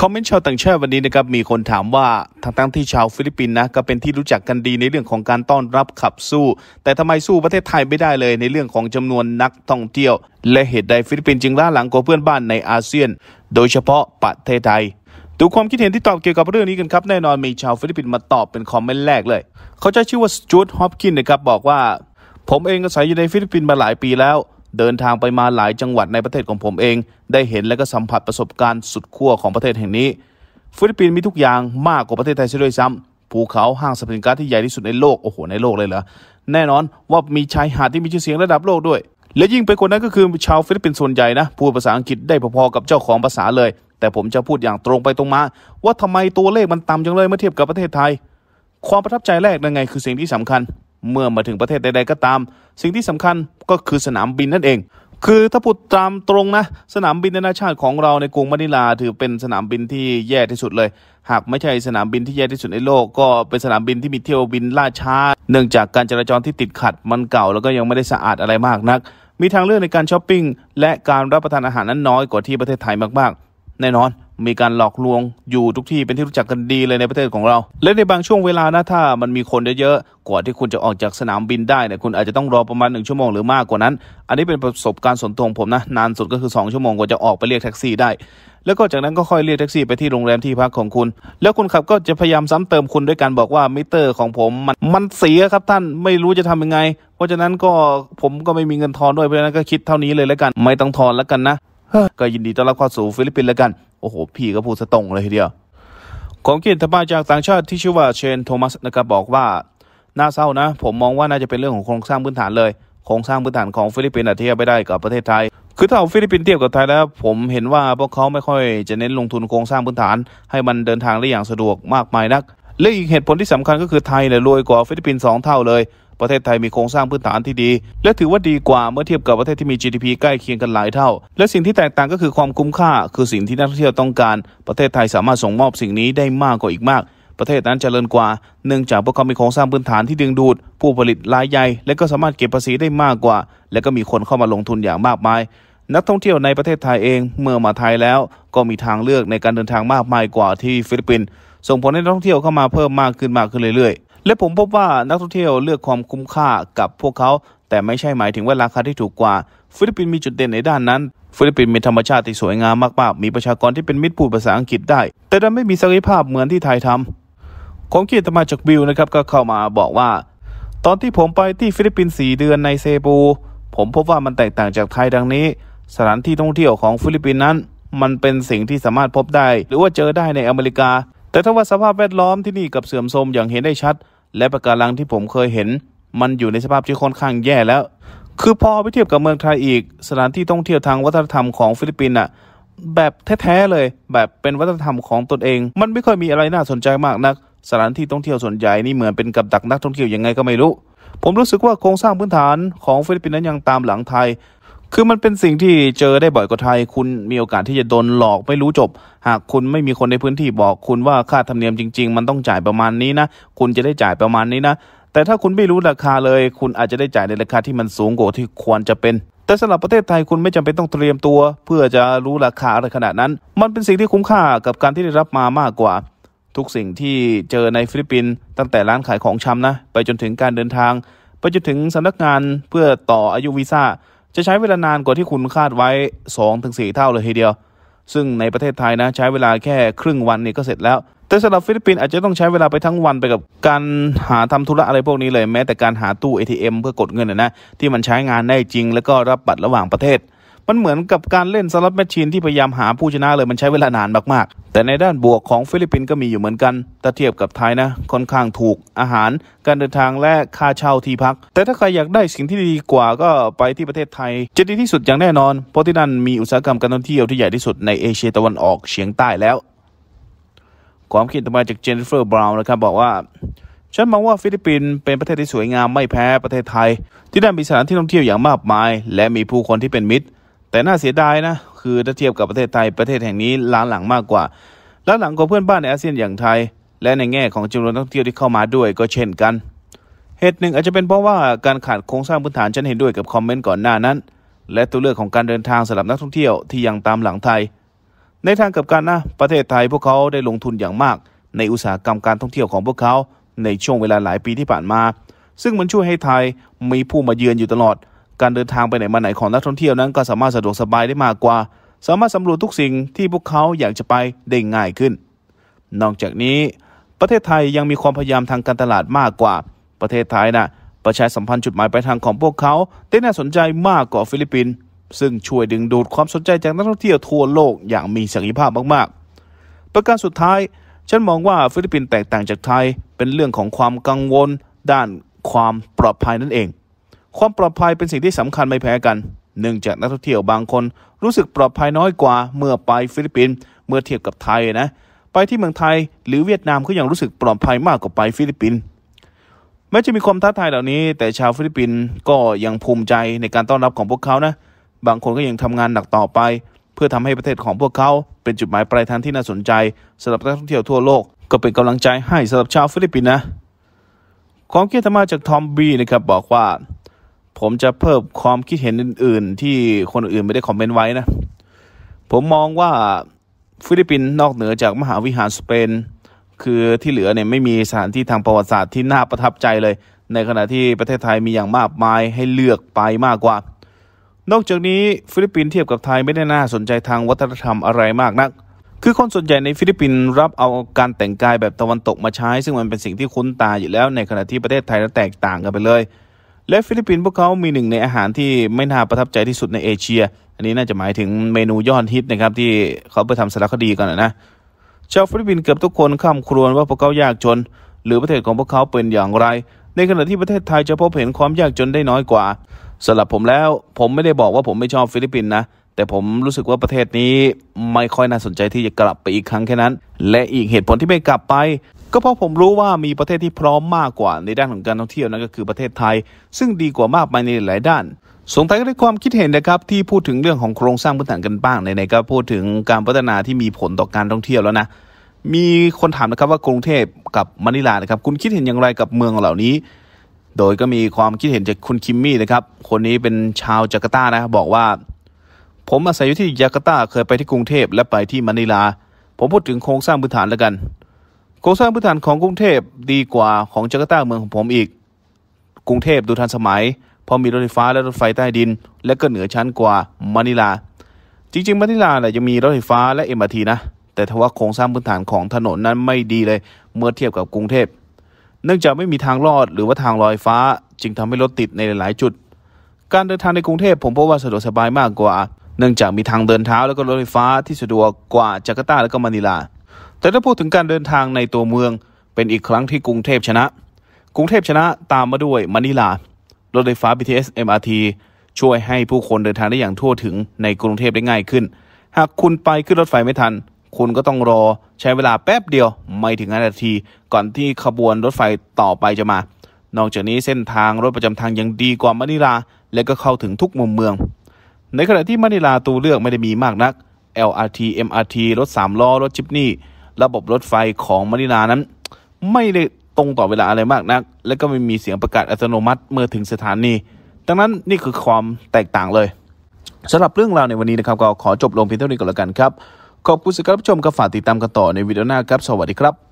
คอมเมนต์ชาวต่างชาติวันนี้นะครับมีคนถามว่าทั้งทั้งที่ชาวฟิลิปปินส์นะก็เป็นที่รู้จักกันดีในเรื่องของการต้อนรับขับสู้ แต่ทำไมสู้ประเทศไทยไม่ได้เลยในเรื่องของจำนวนนักท่องเที่ยว และเหตุใดฟิลิปปินส์จึงล่าหลังกว่าเพื่อนบ้านในอาเซียน โดยเฉพาะประเทศไทยดูความคิดเห็นที่ตอบเกี่ยวกับเรื่องนี้กันครับแน่นอนมีชาวฟิลิปปินส์มาตอบเป็นคอมเมนต์แรกเลยเขาจะชื่อว่าจูดฮอปกินนะครับบอกว่าผมเองอาศัยอยู่ในฟิลิปปินส์มาหลายปีแล้วเดินทางไปมาหลายจังหวัดในประเทศของผมเอง ได้เห็นและก็สัมผัสประสบการณ์สุดขั้วของประเทศแห่งนี้ ฟิลิปปินส์มีทุกอย่างมากกว่าประเทศไทยเสียด้วยซ้ำภูเขาห้างสรรพสินค้าที่ใหญ่ที่สุดในโลก โอ้โห ในโลกเลยเหรอแน่นอนว่ามีชายหาดที่มีชื่อเสียงระดับโลกด้วย และยิ่งไปกว่านั้นก็คือชาวฟิลิปปินส์ส่วนใหญ่นะพูดภาษาอังกฤษได้พอๆกับเจ้าของภาษาเลย แต่ผมจะพูดอย่างตรงไปตรงมา ว่าทำไมตัวเลขมันต่ำจังเลยเมื่อเทียบกับประเทศไทย ความประทับใจแรกนั่นไง คือสิ่งที่สำคัญเมื่อมาถึงประเทศใดๆก็ตาม สิ่งที่สำคัญก็คือสนามบิน นั่นเอง คือถ้าพูดตามตรงนะ สนามบินนานาชาติของเราในกรุงมะนิลา ถือเป็นสนามบินที่แย่ที่สุดเลย หากไม่ใช่สนามบินที่แย่ที่สุดในโลกก็ เป็นสนามบินที่มีเที่ยวบินล่าช้า เนื่องจากการจราจรที่ติดขัด มันเก่าแล้วก็ยังไม่ได้สะอาดอะไรมากนัก มีทางเลือกในการช้อปปิ้งและการรับประทานอาหารนั้นน้อยกว่าที่ประเทศไทยมาก ๆ แน่นอนมีการหลอกลวงอยู่ทุกที่เป็นที่รู้จักกันดีเลยในประเทศของเรา และในบางช่วงเวลานะถ้ามันมีคนเยอะๆกว่าที่คุณจะออกจากสนามบินได้เนี่ยคุณอาจจะต้องรอประมาณ1ชั่วโมงหรือมากกว่านั้นอันนี้เป็นประสบการณ์ส่วนตัวของผมนะนานสุดก็คือ 2 ชั่วโมงกว่าจะออกไปเรียกแท็กซี่ได้ แล้วก็จากนั้นก็ค่อยเรียกแท็กซี่ไปที่โรงแรมที่พักของคุณ แล้วคนขับก็จะพยายามซ้ำเติมคุณด้วยการบอกว่ามิเตอร์ของผมมันมันเสียครับ ท่านไม่รู้จะทำยังไง เพราะฉะนั้นก็ผมก็ไม่มีเงินทอนด้วยเพราะฉะนั้นก็คิดเท่านี้เลยแล้วกัน ไม่ต้องทอนแล้วกันนะก็ยินดีต้อนรับเข้าสู่ฟิลิปปินส์แล้วกัน โอ้โห พี่ก็พูดสตรงเลยทีเดียวของกินธรรมาจากต่างชาติที่ชื่อว่าเชน โทมัส นะครับบอกว่า น่าเศร้านะ ผมมองว่าน่าจะเป็นเรื่องของโครงสร้างพื้นฐานเลย โครงสร้างพื้นฐานของฟิลิปปินส์เทียบไม่ได้กับประเทศไทย คือถ้าฟิลิปปินส์เทียบกับไทยแล้ว ผมเห็นว่าพวกเขาไม่ค่อยจะเน้นลงทุนโครงสร้างพื้นฐาน ให้มันเดินทางได้อย่างสะดวกมากมายนัก และอีกเหตุผลที่สำคัญก็คือไทยเนี่ยรวยกว่าฟิลิปปินส์สองเท่าเลยประเทศไทยมีโครงสร้างพื้นฐานที่ดีและถือว่าดีกว่าเมื่อเทียบกับประเทศที่มี GDP ใกล้เคียงกันหลายเท่า และสิ่งที่แตกต่างก็คือความคุ้มค่าคือสิ่งที่นักท่องเที่ยวต้องการประเทศไทยสามารถส่งมอบสิ่งนี้ได้มากกว่าอีกมาก ประเทศนั้นจเจริญกว่าเนื่องจากพวกเขามีโครงสร้างพื้นฐานที่ดึงดูดผู้ผลิตรายใหญ่และก็สามารถเก็บภาษีได้มากกว่าและก็มีคนเข้ามาลงทุนอย่างมากมาย นักท่องเที่ยวในประเทศไทยเองเมื่อมาไทยแล้วก็มีทางเลือกในการเดินทางมากมายกว่าที่ฟิลิปปินส์ส่งผลให้นักท่องเที่ยวเข้ามาเพิ่มมากขึ้นมากขึ้นเรื่อยๆและผมพบว่านักท่องเที่ยวเลือกความคุ้มค่ากับพวกเขา แต่ไม่ใช่หมายถึงว่าราคาที่ถูกกว่า ฟิลิปปินส์มีจุดเด่นในด้านนั้นฟิลิปปินส์มีธรรมชาติที่สวยงามมากๆ มีประชากรที่เป็นมิตรพูดภาษาอังกฤษได้ แต่ดันไม่มีศักยภาพเหมือนที่ไทยทำผมเกียรติมาจากบิลนะครับก็เข้ามาบอกว่า ตอนที่ผมไปที่ฟิลิปปินส์ส่เดือนในเซบู ผมพบว่ามันแตกต่างจากไทยดังนี้ สถานที่ท่องเที่ยวของฟิลิปปินส์นั้น มันเป็นสิ่งที่สามารถพบได้ หรือว่าเจอได้ในอเมริกา แต่ถ้าว่าสภาพแวดล้อมที่นี่กับเสื่อมโทรมอย่างเห็นได้ชัดและปะการังที่ผมเคยเห็น มันอยู่ในสภาพที่ค่อนข้างแย่แล้ว คือพอไปเทียบกับเมืองไทยอีก สถานที่ท่องเที่ยวทางวัฒนธรรมของฟิลิปปินส์อ่ะแบบแท้ๆเลยแบบเป็นวัฒนธรรมของตนเอง มันไม่ค่อยมีอะไรน่าสนใจมากนักสถานที่ท่องเที่ยวส่วนใหญ่นี่เหมือนเป็นกับดักนักท่องเที่ยวยังไงก็ไม่รู้ ผมรู้สึกว่าโครงสร้างพื้นฐานของฟิลิปปินส์นั้นยังตามหลังไทยคือมันเป็นสิ่งที่เจอได้บ่อยกว่าไทยคุณมีโอกาสที่จะโดนหลอกไม่รู้จบ หากคุณไม่มีคนในพื้นที่บอกคุณว่าค่าธรรมเนียมจริง ๆ มันต้องจ่ายประมาณนี้นะคุณจะได้จ่ายประมาณนี้นะแต่ถ้าคุณไม่รู้ราคาเลยคุณอาจจะได้จ่ายในราคาที่มันสูงกว่าที่ควรจะเป็น แต่สำหรับประเทศไทยคุณไม่จำเป็นต้องเตรียมตัว เพื่อจะรู้ราคาอะไรขนาดนั้น มันเป็นสิ่งที่คุ้มค่ากับการที่ได้รับมามากกว่า ทุกสิ่งที่เจอในฟิลิปปินส์ตั้งแต่ร้านขายของชำนะ ไปจนถึงการเดินทาง ไปจนถึงสำนักงานเพื่อต่ออายุวีซ่าจะใช้เวลานานกว่าที่คุณคาดไว้2สเท่าเลยทีเดียว ซึ่งในประเทศไทยนะใช้เวลาแค่ครึ่งวันนี่ก็เสร็จแล้ว แต่สำหรับฟิลิปปินส์อาจจะต้องใช้เวลาไปทั้งวันไปกับการหาทำธุระอะไรพวกนี้เลยแม้แต่การหาตู้ ATM เพื่อกดเงินนะที่มันใช้งานได้จริงแล้วก็รับบัตรระหว่างประเทศมันเหมือนกับการเล่นสล็อตแมชชีนที่พยายามหาผู้ชนะเลยมันใช้เวลานานมาก ๆ แต่ในด้านบวกของฟิลิปปินส์ก็มีอยู่เหมือนกันถ้าเทียบกับไทยนะค่อนข้างถูกอาหาร การเดินทางและค่าเช่าที่พัก แต่ถ้าใครอยากได้สิ่งที่ดีกว่าก็ไปที่ประเทศไทยจะดีที่สุดอย่างแน่นอน เพราะที่นั่นมีอุตสาหกรรมการท่องเที่ยวที่ใหญ่ที่สุดในเอเชียตะวันออกเฉียงใต้แล้ว ความคิดต่อมาจากเจนนิเฟอร์บราวน์นะครับบอกว่า ฉันมองว่าฟิลิปปินส์เป็นประเทศที่สวยงามไม่แพ้ประเทศไทย ที่ได้มีสถานที่ท่องเที่ยวอย่างมากมาย และมีผู้คนที่เป็นมิตรแต่น่าเสียดายนะ คือถ้าเทียบกับประเทศไทยประเทศแห่งนี้ล้าหลังมากกว่าล้าหลังกว่าเพื่อนบ้านในอาเซียนอย่างไทย และในแง่ของจำนวนนักท่องเที่ยวที่เข้ามาด้วยก็เช่นกัน เหตุหนึ่งอาจจะเป็นเพราะว่าการขาดโครงสร้างพื้นฐานฉันเห็นด้วยกับคอมเมนต์ก่อนหน้านั้นและตัวเลือกของการเดินทางสำหรับนักท่องเที่ยวที่ยังตามหลังไทย ในทางกลับกันนะประเทศไทยพวกเขาได้ลงทุนอย่างมาก ในอุตสาหกรรมการท่องเที่ยวของพวกเขา ในช่วงเวลาหลายปีที่ผ่านมา ซึ่งมันช่วยให้ไทยมีผู้มาเยือนอยู่ตลอดการเดินทางไปไหนมาไหนของนักท่องเที่ยวนั้นก็สามารถสะดวกสบายได้มากกว่า สามารถสำรวจทุกสิ่งที่พวกเขาอยากจะไปได้ง่ายขึ้น นอกจากนี้ ประเทศไทยยังมีความพยายามทางการตลาดมากกว่าประเทศไทยนะ่ะประชาสัมพันธ์จุดหมายปลายทางของพวกเขา ได้น่าสนใจมากกว่าฟิลิปปินส์ซึ่งช่วยดึงดูดความสนใจจากนักท่องเที่ยวทั่วโลกอย่างมีศักยภาพมาก ๆ ประการสุดท้ายฉันมองว่าฟิลิปปินส์แตกต่างจากไทยเป็นเรื่องของความกังวล ด้านความปลอดภัยนั่นเองความปลอดภัยเป็นสิ่งที่สำคัญไม่แพ้กัน เนื่องจากนักท่องเที่ยวบางคนรู้สึกปลอดภัยน้อยกว่าเมื่อไปฟิลิปปินส์เมื่อเทียบกับไทยนะ ไปที่เมืองไทย หรือเวียดนามก็ยังรู้สึกปลอดภัยมากกว่าไปฟิลิปปินส์ แม้จะมีความท้าทายเหล่านี้ แต่ชาวฟิลิปปินส์ก็ยังภูมิใจในการต้อนรับของพวกเขา นะ บางคนก็ยังทำงานหนักต่อไป เพื่อทำให้ประเทศของพวกเขา เป็นจุดหมายปลายทางที่น่าสนใจสำหรับนักท่องเที่ยวทั่วโลก ก็เป็นกำลังใจให้สำหรับชาวฟิลิปปินส์นะ ความคียรติมาจากทอมบีนะครับบอกว่าผมจะเพิ่มความคิดเห็นอื่น ๆ ที่คนอื่นไม่ได้คอมเมนต์ไว้นะ ผมมองว่าฟิลิปปินส์นอกเหนือจากมหาวิหารสเปน คือที่เหลือเนี่ยไม่มีสถานที่ทางประวัติศาสตร์ที่น่าประทับใจเลย ในขณะที่ประเทศไทยมีอย่างมากมายให้เลือกไปมากกว่า นอกจากนี้ฟิลิปปินส์เทียบกับไทยไม่ได้น่าสนใจทางวัฒนธรรมอะไรมากนัก คือคนส่วนใหญ่ในฟิลิปปินส์รับเอาการแต่งกายแบบตะวันตกมาใช้ ซึ่งมันเป็นสิ่งที่คุ้นตาอยู่แล้วในขณะที่ประเทศไทยนั้นแตกต่างกันไปเลยและฟิลิปปินส์พวกเขามีหนึ่งในอาหารที่ไม่น่าประทับใจที่สุดในเอเชีย อันนี้น่าจะหมายถึงเมนูยอดฮิตนะครับที่เขาไปทำสารคดีกันนะชาวฟิลิปปินส์เกือบทุกคนข้ามครวนว่าพวกเขายากจน หรือประเทศของพวกเขาเป็นอย่างไร ในขณะที่ประเทศไทยจะพบเห็นความยากจนได้น้อยกว่าสำหรับผมแล้วผมไม่ได้บอกว่าผมไม่ชอบฟิลิปปินส์นะแต่ผมรู้สึกว่าประเทศนี้ไม่ค่อยน่าสนใจที่จะกลับไปอีกครั้งแค่นั้น และอีกเหตุผลที่ไม่กลับไปก็เพราะผมรู้ว่ามีประเทศที่พร้อมมากกว่าในด้านของการท่องเที่ยวนั่นก็คือประเทศไทย ซึ่งดีกว่ามากไปในหลายด้าน สงทก็ยด้ความคิดเห็นนะครับที่พูดถึงเรื่องของโครงสร้างพื้นฐานกันบ้างในในก็พูดถึงการพัฒนาที่มีผลต่อการท่องเที่ยวแล้วนะมีคนถามนะครับว่ากรุงเทพกับมะนิลานะครับคุณคิดเห็นอย่างไรกับเมืองเหล่านี้ โดยก็มีความคิดเห็นจากคุณคิมมี่นะครับ คนนี้เป็นชาวจาการ์ตานะบบอกว่า ผมอาศัยอยู่ที่จาการ์ตาเคยไปที่กรุงเทพและไปที่มะนิลาผมพูดถึงโครงสร้างพื้นฐานแล้วกันโครงสร้างพื้นฐานของกรุงเทพดีกว่าของจาการ์ตาเมืองของผมอีก กรุงเทพดูทันสมัยพอมีรถไฟฟ้าและรถไฟใต้ดิน และก็เหนือชั้นกว่ามะนิลา จริงๆมะนิลาเนี่ยยังมีรถไฟฟ้าและเอ็มอาร์ทีนะแต่ทว่าโครงสร้างพื้นฐานของถนนนั้นไม่ดีเลยเมื่อเทียบกับกรุงเทพเนื่องจากไม่มีทางลอดหรือว่าทางลอยฟ้าจึงทำให้รถติดในหลายจุด การเดินทางในกรุงเทพผมพบว่าสะดวกสบายมากกว่า เนื่องจากมีทางเดินเท้าแล้วก็รถไฟฟ้าที่สะดวกกว่าจาการ์ตาและก็มะนิลาแต่ถ้าพูดถึงการเดินทางในตัวเมือง เป็นอีกครั้งที่กรุงเทพชนะ กรุงเทพชนะตามมาด้วยมะนิลา รถไฟฟ้า BTS MRT ช่วยให้ผู้คนเดินทางได้อย่างทั่วถึงในกรุงเทพได้ง่ายขึ้น หากคุณไปขึ้นรถไฟไม่ทัน คุณก็ต้องรอใช้เวลาแป๊บเดียวไม่ถึงนาที ก่อนที่ขบวนรถไฟต่อไปจะมา นอกจากนี้เส้นทางรถประจำทางยังดีกว่ามะนิลาและก็เข้าถึงทุกมุมเมือง ในขณะที่มะนิลาตัวเลือกไม่ได้มีมากนัก LRT MRT รถสามล้อรถจิปนี่ระบบรถไฟของมานินานั้น ไม่ได้ตรงต่อเวลาอะไรมากนัก และก็ไม่มีเสียงประกาศอัตโนมัติเมื่อถึงสถานี ดังนั้นนี่คือความแตกต่างเลยสำหรับเรื่องราวในวันนี้นะครับก็ขอจบลงเพียงเท่านี้ก่อนแล้วกันครับ ขอบคุณสำหรับชมกับฝากติดตามกันต่อในวิดีโอหน้าครับสวัสดีครับ